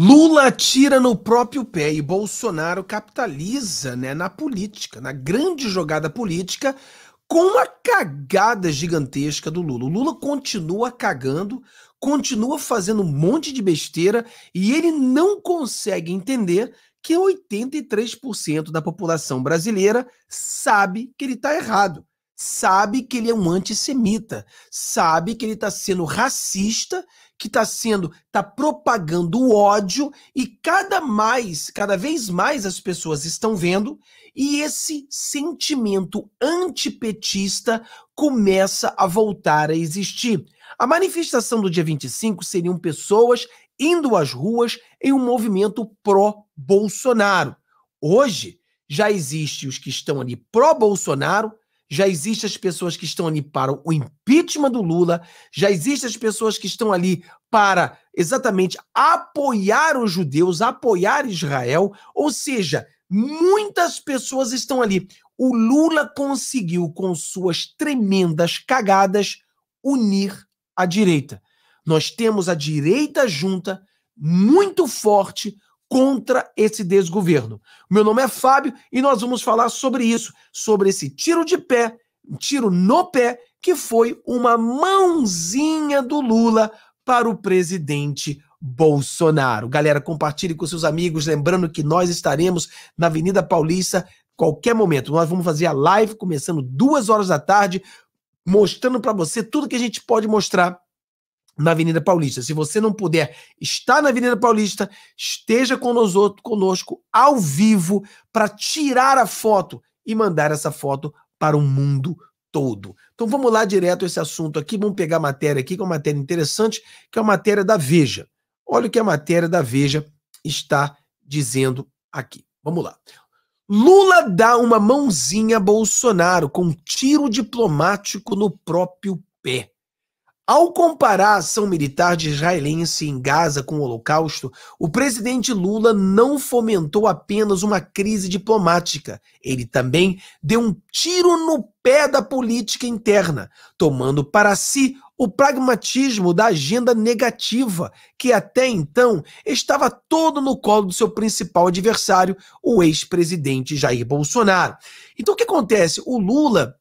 Lula tira no próprio pé e Bolsonaro capitaliza né, na política, na grande jogada política, com uma cagada gigantesca do Lula. O Lula continua cagando, continua fazendo um monte de besteira e ele não consegue entender que 83% da população brasileira sabe que ele está errado, sabe que ele é um antissemita, sabe que ele está sendo racista que está sendo, está propagando o ódio e cada mais, cada vez mais as pessoas estão vendo e esse sentimento antipetista começa a voltar a existir. A manifestação do dia 25 seriam pessoas indo às ruas em um movimento pró-Bolsonaro. Hoje já existe os que estão ali pró-Bolsonaro já existem as pessoas que estão ali para o impeachment do Lula, já existem as pessoas que estão ali para exatamente apoiar os judeus, apoiar Israel, ou seja, muitas pessoas estão ali. O Lula conseguiu, com suas tremendas cagadas, unir a direita. Nós temos a direita junta, muito forte, contra esse desgoverno. Meu nome é Fábio e nós vamos falar sobre isso, sobre esse tiro de pé, tiro no pé, que foi uma mãozinha do Lula para o presidente Bolsonaro. Galera, compartilhe com seus amigos, lembrando que nós estaremos na Avenida Paulista qualquer momento. Nós vamos fazer a live começando duas horas da tarde, mostrando para você tudo que a gente pode mostrar na Avenida Paulista. Se você não puder estar na Avenida Paulista, esteja conosco, conosco ao vivo para tirar a foto e mandar essa foto para o mundo todo. Então vamos lá direto a esse assunto aqui, vamos pegar a matéria aqui, que é uma matéria interessante, que é a matéria da Veja. Olha o que a matéria da Veja está dizendo aqui. Vamos lá. Lula dá uma mãozinha a Bolsonaro com um tiro diplomático no próprio pé. Ao comparar a ação militar de israelense em Gaza com o Holocausto, o presidente Lula não fomentou apenas uma crise diplomática, ele também deu um tiro no pé da política interna, tomando para si o pragmatismo da agenda negativa, que até então estava todo no colo do seu principal adversário, o ex-presidente Jair Bolsonaro. Então o que acontece? O Lula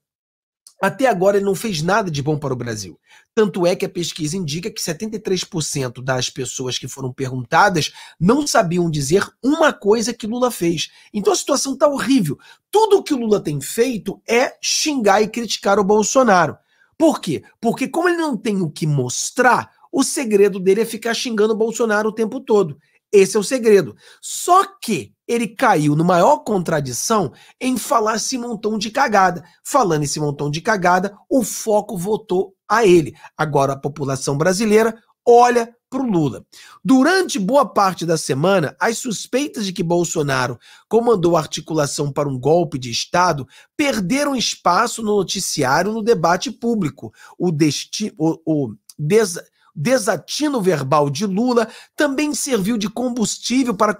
até agora ele não fez nada de bom para o Brasil. Tanto é que a pesquisa indica que 73% das pessoas que foram perguntadas não sabiam dizer uma coisa que Lula fez. Então a situação está horrível. Tudo que o Lula tem feito é xingar e criticar o Bolsonaro. Por quê? Porque, como ele não tem o que mostrar, o segredo dele é ficar xingando o Bolsonaro o tempo todo. Esse é o segredo. Só que ele caiu no maior contradição em falar esse montão de cagada. Falando esse montão de cagada, o foco voltou a ele. Agora a população brasileira olha para o Lula. Durante boa parte da semana, as suspeitas de que Bolsonaro comandou a articulação para um golpe de Estado perderam espaço no noticiário no debate público. O, desti o, o des desatino verbal de Lula também serviu de combustível para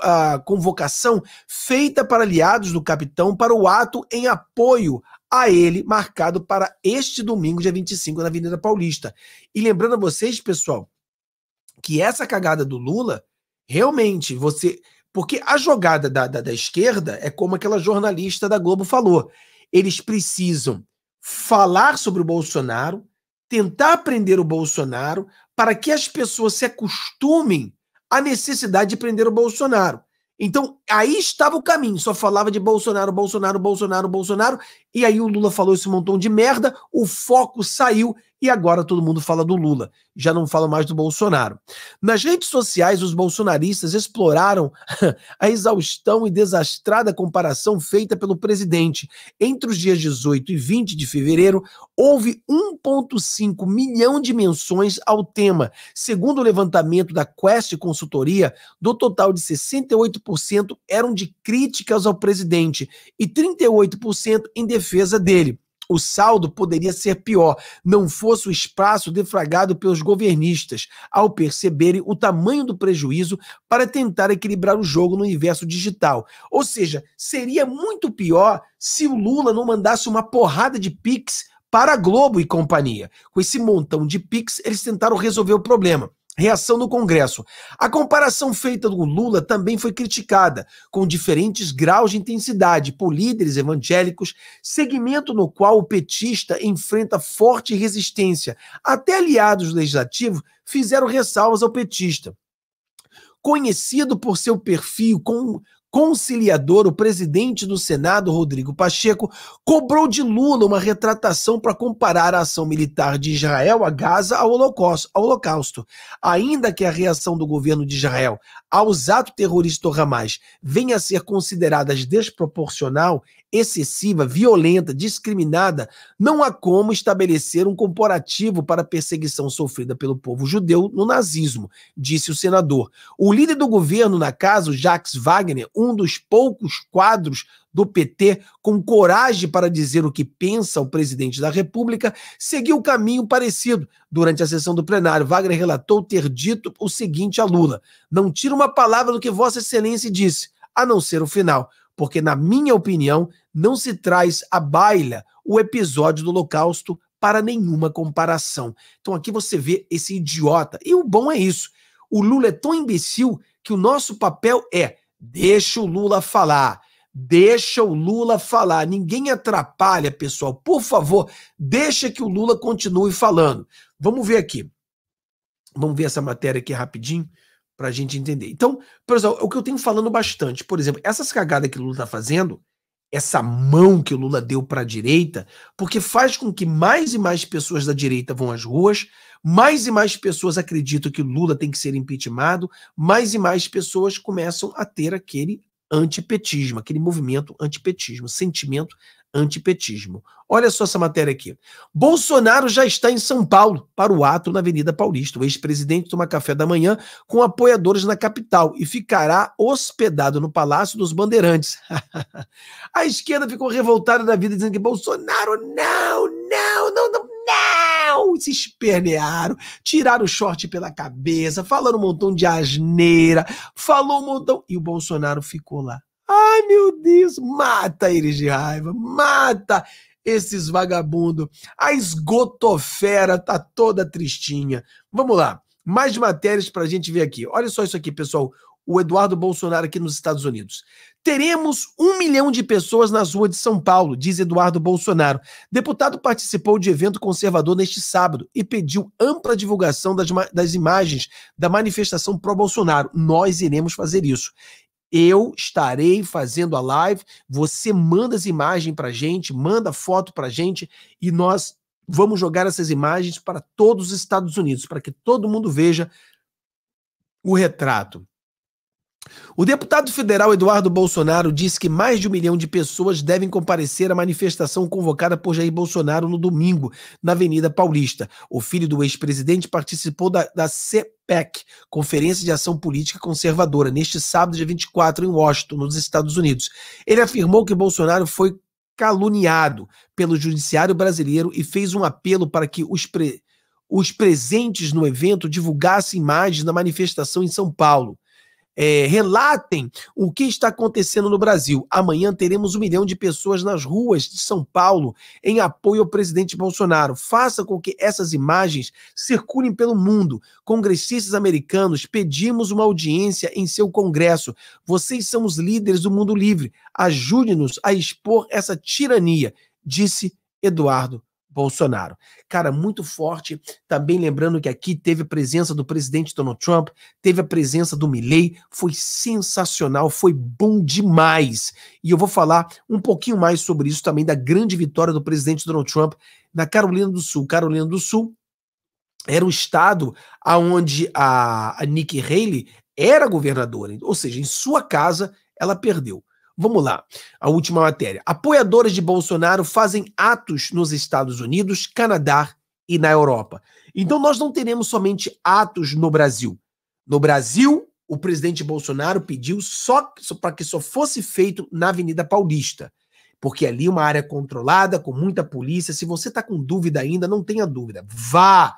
a convocação feita para aliados do capitão para o ato em apoio a ele, marcado para este domingo, dia 25, na Avenida Paulista. E lembrando a vocês, pessoal, que essa cagada do Lula, realmente, você. Porque a jogada da, da, da esquerda é como aquela jornalista da Globo falou. Eles precisam falar sobre o Bolsonaro tentar prender o Bolsonaro para que as pessoas se acostumem à necessidade de prender o Bolsonaro. Então, aí estava o caminho, só falava de Bolsonaro, Bolsonaro, Bolsonaro, Bolsonaro, e aí o Lula falou esse montão de merda, o foco saiu e agora todo mundo fala do Lula, já não fala mais do Bolsonaro. Nas redes sociais, os bolsonaristas exploraram a exaustão e desastrada comparação feita pelo presidente. Entre os dias 18 e 20 de fevereiro, houve 1,5 milhão de menções ao tema, segundo o levantamento da Quest Consultoria, do total de 68% eram de críticas ao presidente e 38% em defesa dele. O saldo poderia ser pior, não fosse o espaço defragado pelos governistas, ao perceberem o tamanho do prejuízo para tentar equilibrar o jogo no universo digital. Ou seja, seria muito pior se o Lula não mandasse uma porrada de pics para a Globo e companhia. Com esse montão de pics, eles tentaram resolver o problema. Reação no Congresso. A comparação feita com Lula também foi criticada, com diferentes graus de intensidade, por líderes evangélicos, segmento no qual o petista enfrenta forte resistência. Até aliados legislativos fizeram ressalvas ao petista. Conhecido por seu perfil conciliador, o presidente do Senado, Rodrigo Pacheco, cobrou de Lula uma retratação para comparar a ação militar de Israel a Gaza ao Holocausto. Ainda que a reação do governo de Israel aos atos terroristas do Hamas venha a ser considerada desproporcional, excessiva, violenta, discriminada, não há como estabelecer um comparativo para a perseguição sofrida pelo povo judeu no nazismo, disse o senador. O líder do governo, na casa, o Jacques Wagner, um dos poucos quadros do PT com coragem para dizer o que pensa o presidente da República, seguiu caminho parecido. Durante a sessão do plenário, Wagner relatou ter dito o seguinte a Lula: Não tira uma palavra do que Vossa Excelência disse, a não ser o final porque, na minha opinião, não se traz à baila o episódio do Holocausto para nenhuma comparação. Então aqui você vê esse idiota. E o bom é isso. O Lula é tão imbecil que o nosso papel é deixa o Lula falar. Deixa o Lula falar. Ninguém atrapalha, pessoal. Por favor, deixa que o Lula continue falando. Vamos ver aqui. Vamos ver essa matéria aqui rapidinho para a gente entender. Então, pessoal, é o que eu tenho falando bastante, por exemplo, essas cagadas que o Lula está fazendo, essa mão que o Lula deu para a direita, porque faz com que mais e mais pessoas da direita vão às ruas, mais e mais pessoas acreditam que Lula tem que ser impeachmentado, mais e mais pessoas começam a ter aquele antipetismo, aquele movimento antipetismo, sentimento antipetismo. Olha só essa matéria aqui. Bolsonaro já está em São Paulo para o ato na Avenida Paulista. O ex-presidente toma café da manhã com apoiadores na capital e ficará hospedado no Palácio dos Bandeirantes. a esquerda ficou revoltada da vida dizendo que Bolsonaro não, não, não, não, não! Se espernearam, tiraram o short pela cabeça, falaram um montão de asneira, falou um montão. E o Bolsonaro ficou lá Ai, meu Deus, mata eles de raiva, mata esses vagabundos. A esgotofera tá toda tristinha. Vamos lá, mais matérias para a gente ver aqui. Olha só isso aqui, pessoal. O Eduardo Bolsonaro aqui nos Estados Unidos. Teremos um milhão de pessoas nas ruas de São Paulo, diz Eduardo Bolsonaro. Deputado participou de evento conservador neste sábado e pediu ampla divulgação das, das imagens da manifestação pró-Bolsonaro. Nós iremos fazer isso eu estarei fazendo a live. Você manda as imagens para gente, manda foto para gente e nós vamos jogar essas imagens para todos os Estados Unidos, para que todo mundo veja o retrato. O deputado federal Eduardo Bolsonaro disse que mais de um milhão de pessoas devem comparecer à manifestação convocada por Jair Bolsonaro no domingo, na Avenida Paulista. O filho do ex-presidente participou da, da CPEC, Conferência de Ação Política Conservadora, neste sábado, dia 24, em Washington, nos Estados Unidos. Ele afirmou que Bolsonaro foi caluniado pelo judiciário brasileiro e fez um apelo para que os pre os presentes no evento divulgassem imagens da manifestação em São Paulo é, relatem o que está acontecendo no Brasil. Amanhã teremos um milhão de pessoas nas ruas de São Paulo em apoio ao presidente Bolsonaro. Faça com que essas imagens circulem pelo mundo. Congressistas americanos, pedimos uma audiência em seu Congresso. Vocês são os líderes do mundo livre. Ajude-nos a expor essa tirania, disse Eduardo Bolsonaro. Cara, muito forte. Também tá lembrando que aqui teve a presença do presidente Donald Trump, teve a presença do Milley, foi sensacional, foi bom demais. E eu vou falar um pouquinho mais sobre isso também da grande vitória do presidente Donald Trump na Carolina do Sul. Carolina do Sul era o estado aonde a, a Nikki Haley era governadora, ou seja, em sua casa ela perdeu. Vamos lá, a última matéria. Apoiadores de Bolsonaro fazem atos nos Estados Unidos, Canadá e na Europa. Então nós não teremos somente atos no Brasil. No Brasil, o presidente Bolsonaro pediu só, só para que só fosse feito na Avenida Paulista, porque ali é uma área controlada, com muita polícia. Se você está com dúvida ainda, não tenha dúvida. Vá,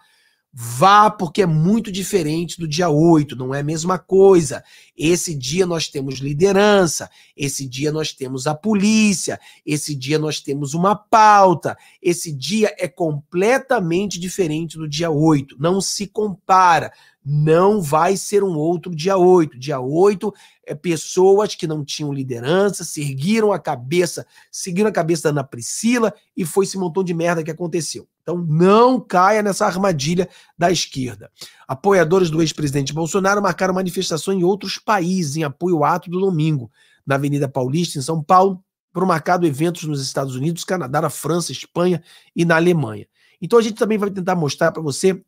Vá, porque é muito diferente do dia 8, não é a mesma coisa. Esse dia nós temos liderança, esse dia nós temos a polícia, esse dia nós temos uma pauta. Esse dia é completamente diferente do dia 8, não se compara. Não vai ser um outro dia 8. Dia 8 é pessoas que não tinham liderança, seguiram a cabeça, seguiram a cabeça da Ana Priscila e foi esse montão de merda que aconteceu. Então não caia nessa armadilha da esquerda. Apoiadores do ex-presidente Bolsonaro marcaram manifestação em outros países em apoio ao ato do domingo, na Avenida Paulista, em São Paulo, foram marcados eventos nos Estados Unidos, Canadá, na França, Espanha e na Alemanha. Então a gente também vai tentar mostrar para você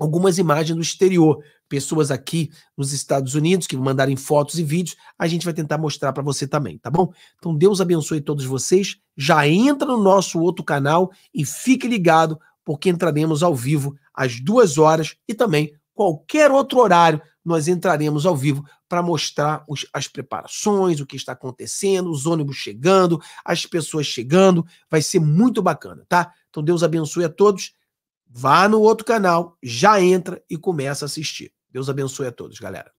algumas imagens do exterior. Pessoas aqui nos Estados Unidos que mandarem fotos e vídeos, a gente vai tentar mostrar para você também, tá bom? Então Deus abençoe todos vocês. Já entra no nosso outro canal e fique ligado porque entraremos ao vivo às duas horas e também qualquer outro horário nós entraremos ao vivo para mostrar os, as preparações, o que está acontecendo, os ônibus chegando, as pessoas chegando. Vai ser muito bacana, tá? Então Deus abençoe a todos Vá no outro canal, já entra e começa a assistir. Deus abençoe a todos, galera.